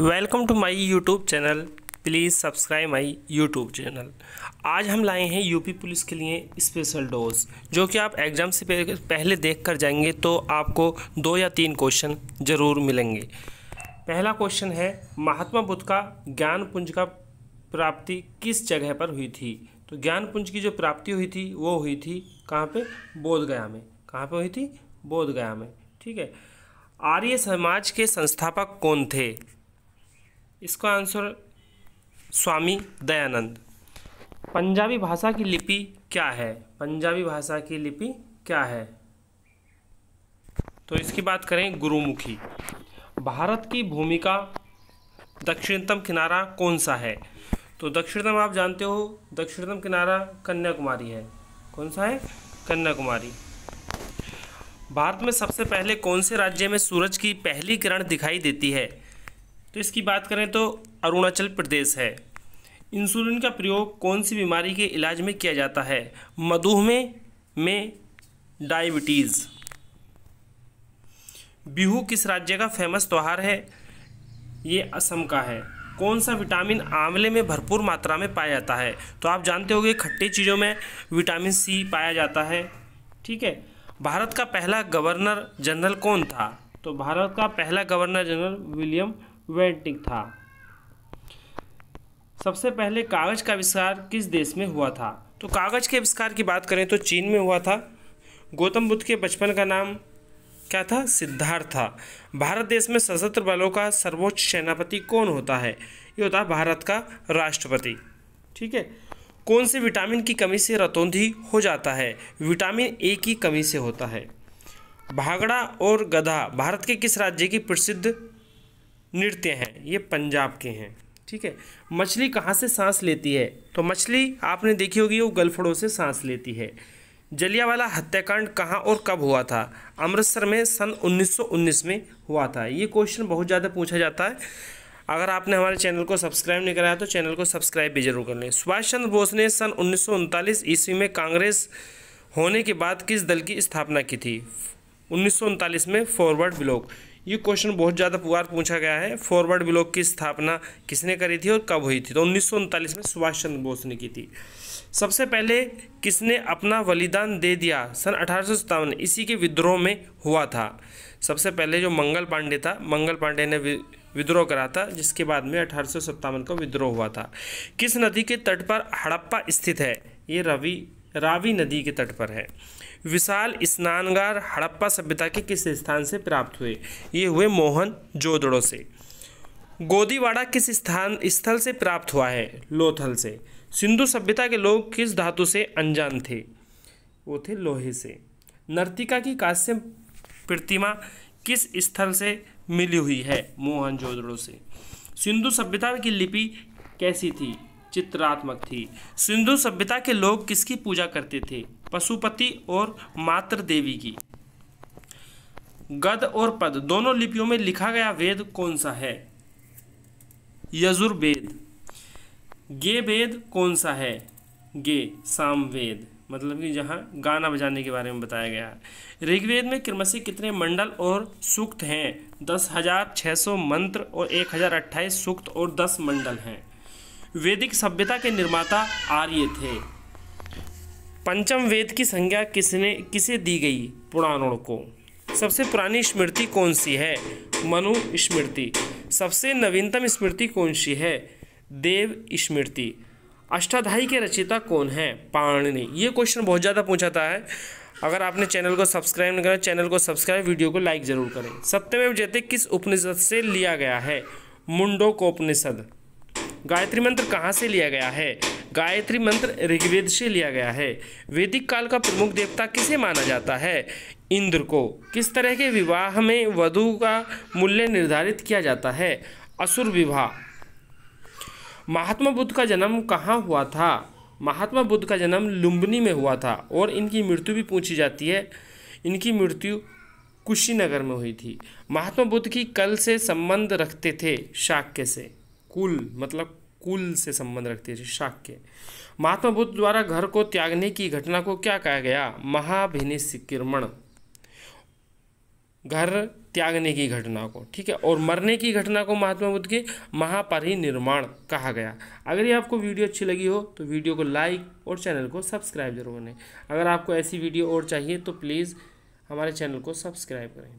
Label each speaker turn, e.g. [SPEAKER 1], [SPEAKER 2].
[SPEAKER 1] welcome to my YouTube channel please subscribe my YouTube channel आज हम लाए हैं यूपी पुलिस के लिए स्पेशल डोज जो कि आप एग्ज़ाम से पहले देख कर जाएंगे तो आपको दो या तीन क्वेश्चन ज़रूर मिलेंगे पहला क्वेश्चन है महात्मा बुद्ध का ज्ञान पुंज का प्राप्ति किस जगह पर हुई थी तो ज्ञान पुंज की जो प्राप्ति हुई थी वो हुई थी कहाँ पे बोधगया में कहाँ पे हुई थी बोधगया में ठीक है आर्य समाज के संस्थापक कौन थे इसका आंसर स्वामी दयानंद पंजाबी भाषा की लिपि क्या है पंजाबी भाषा की लिपि क्या है तो इसकी बात करें गुरुमुखी भारत की भूमि का दक्षिणतम किनारा कौन सा है तो दक्षिणतम आप जानते हो दक्षिणतम किनारा कन्याकुमारी है कौन सा है कन्याकुमारी भारत में सबसे पहले कौन से राज्य में सूरज की पहली किरण दिखाई देती है तो इसकी बात करें तो अरुणाचल प्रदेश है इंसुलिन का प्रयोग कौन सी बीमारी के इलाज में किया जाता है मधुमेह में, में डायबिटीज़ बिहू किस राज्य का फेमस त्यौहार है ये असम का है कौन सा विटामिन आंवले में भरपूर मात्रा में पाया जाता है तो आप जानते होंगे खट्टी चीज़ों में विटामिन सी पाया जाता है ठीक है भारत का पहला गवर्नर जनरल कौन था तो भारत का पहला गवर्नर जनरल विलियम वेंटिंग था सबसे पहले कागज़ का आविष्कार किस देश में हुआ था तो कागज़ के आविष्कार की बात करें तो चीन में हुआ था गौतम बुद्ध के बचपन का नाम क्या था सिद्धार्थ था भारत देश में सशस्त्र बलों का सर्वोच्च सेनापति कौन होता है ये होता भारत का राष्ट्रपति ठीक है कौन से विटामिन की कमी से रतौंधी हो जाता है विटामिन ए की कमी से होता है भागड़ा और गधा भारत के किस राज्य की प्रसिद्ध नृत्य हैं ये पंजाब के हैं ठीक है मछली कहाँ से सांस लेती है तो मछली आपने देखी होगी वो गलफड़ों से सांस लेती है जलियावाला हत्याकांड कहाँ और कब हुआ था अमृतसर में सन 1919 में हुआ था ये क्वेश्चन बहुत ज़्यादा पूछा जाता है अगर आपने हमारे चैनल को सब्सक्राइब नहीं कराया तो चैनल को सब्सक्राइब भी जरूर कर लें सुभाष चंद्र बोस ने सन उन्नीस ईस्वी में कांग्रेस होने के बाद किस दल की स्थापना की थी उन्नीस में फॉरवर्ड ब्लॉक ये क्वेश्चन बहुत ज़्यादा बार पूछा गया है फॉरवर्ड ब्लॉक की स्थापना किसने करी थी और कब हुई थी तो उन्नीस में सुभाष चंद्र बोस ने की थी सबसे पहले किसने अपना बलिदान दे दिया सन अठारह इसी के विद्रोह में हुआ था सबसे पहले जो मंगल पांडे था मंगल पांडे ने विद्रोह करा था जिसके बाद में अठारह का विद्रोह हुआ था किस नदी के तट पर हड़प्पा स्थित है ये रवि रावी नदी के तट पर है विशाल स्नानगार हड़प्पा सभ्यता के किस स्थान से प्राप्त हुए ये हुए मोहन जोदड़ों से गोदीवाड़ा किस स्थान स्थल से प्राप्त हुआ है लोथल से सिंधु सभ्यता के लोग किस धातु से अनजान थे वो थे लोहे से नर्तिका की कांस्य प्रतिमा किस स्थल से मिली हुई है जोदड़ों से सिंधु सभ्यता की लिपि कैसी थी चित्रात्मक थी सिंधु सभ्यता के लोग किसकी पूजा करते थे पशुपति और मातृ देवी की गद और पद दोनों लिपियों में लिखा गया वेद कौन सा है यजुर्वेद गे वेद कौन सा है गे सामवेद मतलब कि जहाँ गाना बजाने के बारे में बताया गया है ऋग्वेद में क्रमशः कितने मंडल और सूक्त हैं दस हज़ार छः सौ मंत्र और एक हज़ार अट्ठाईस सूक्त और दस मंडल हैं वैदिक सभ्यता के निर्माता आर्य थे पंचम वेद की संज्ञा किसने किसे दी गई पुराणों को सबसे पुरानी स्मृति कौन सी है मनु स्मृति सबसे नवीनतम स्मृति कौन सी है देव स्मृति अष्टाध्यायी के रचयिता कौन है पाणिनि ये क्वेश्चन बहुत ज़्यादा पूछाता है अगर आपने चैनल को सब्सक्राइब नहीं करा चैनल को सब्सक्राइब वीडियो को लाइक ज़रूर करें सत्यमेव जयते किस उपनिषद से लिया गया है मुंडो को उपनिषद गायत्री मंत्र कहाँ से लिया गया है गायत्री मंत्र ऋग्वेद से लिया गया है वैदिक काल का प्रमुख देवता किसे माना जाता है इंद्र को किस तरह के विवाह में वधु का मूल्य निर्धारित किया जाता है असुर विवाह महात्मा बुद्ध का जन्म कहाँ हुआ था महात्मा बुद्ध का जन्म लुम्बनी में हुआ था और इनकी मृत्यु भी पूछी जाती है इनकी मृत्यु कुशीनगर में हुई थी महात्मा बुद्ध की कल से संबंध रखते थे शाक्य से कुल मतलब कुल से संबंध रखती है शाक्य महात्मा बुद्ध द्वारा घर को त्यागने की घटना को क्या कहा गया महाभिनिष्किर्मण घर त्यागने की घटना को ठीक है और मरने की घटना को महात्मा बुद्ध के महापरिनिर्माण कहा गया अगर ये आपको वीडियो अच्छी लगी हो तो वीडियो को लाइक और चैनल को सब्सक्राइब जरूर करें अगर आपको ऐसी वीडियो और चाहिए तो प्लीज़ हमारे चैनल को सब्सक्राइब करें